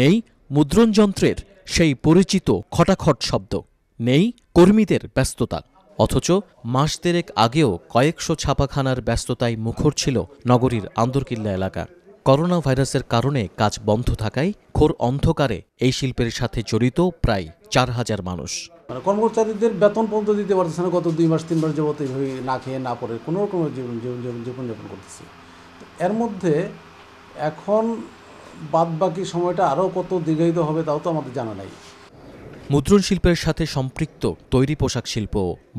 নেই মুদ্রণযন্ত্রের সেই পরিচিত খটাখট শব্দ নেই কর্মীদের ব্যস্ততা অথচ মাস দেড়েক আগেও কয়েকশো ছাপাখানার ব্যস্ততায় মুখর ছিল নগরীর আন্দরকিল্লা এলাকা করোনা ভাইরাসের কারণে কাজ বন্ধ থাকায় ঘোর অন্ধকারে এই শিল্পের সাথে জড়িত প্রায় চার হাজার মানুষ মানে কর্মচারীদের বেতন পর্যন্ত দিতে পারতেছে না গত দুই মাস তিন মাস যাবত না খেয়ে না পড়ে কোনো রকম জীবন জীবনযাপন করতেছে এর মধ্যে এখন বাদ বাকি সময়টা আরও কত দীর্ঘায়িত হবে তাও তো আমাদের জানা নাই মুদ্রণ শিল্পের সাথে সম্পৃক্ত তৈরি পোশাক শিল্প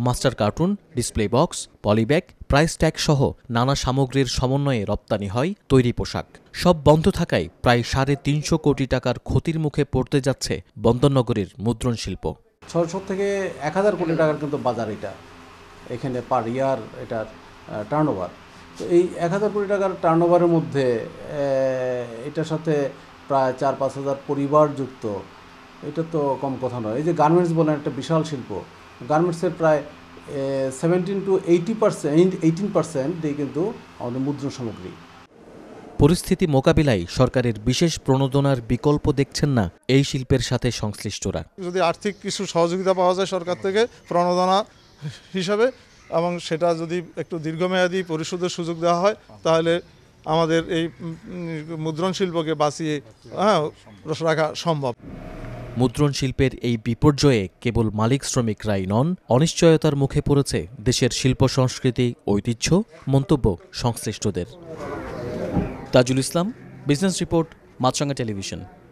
master carton display box polybag price tag সহ নানা সামগ্রীর সমন্বয়ে রপ্তানি হয় তৈরি পোশাক সব বন্ধ থাকায় প্রায় সাড়ে তিনশো কোটি টাকার ক্ষতির মুখে পড়তে যাচ্ছে বন্দরনগরের মুদ্রণ শিল্প ছয়শো থেকে এক হাজার কোটি টাকার কিন্তু বাজার এটা এখানে পার ইয়ার এটার টার্ন তো এই এক হাজার কোটি টাকার টার্ন মধ্যে এটার সাথে প্রায় চার পাঁচ হাজার পরিবার যুক্ত এটা তো কম কথা নয় এই যে গার্মেন্টস বলেন একটা বিশাল শিল্প গার্মেন্টসের প্রায় seventeen to eighty percent eighteen দিয়ে কিন্তু আমাদের মুদ্রণ সামগ্রী পরিস্থিতি মোকাবিলায় সরকারের বিশেষ প্রণোদনার বিকল্প দেখছেন না এই শিল্পের সাথে সংশ্লিষ্টরা যদি আর্থিক কিছু সহযোগিতা পাওয়া যায় সরকার থেকে প্রণোদনা হিসাবে এবং সেটা যদি একটু দীর্ঘমেয়াদী পরিশোধের সুযোগ দেওয়া হয় তাহলে আমাদের এই মুদ্রণ শিল্পকে বাঁচিয়ে হ্যাঁ রাখা সম্ভব মুদ্রণ শিল্পের এই বিপর্যয়ে কেবল মালিক শ্রমিকরাই নন অনিশ্চয়তার মুখে পড়েছে দেশের শিল্প সংস্কৃতি ঐতিহ্য মন্তব্য সংশ্লিষ্টদের Tajul Islam business report Maasranga television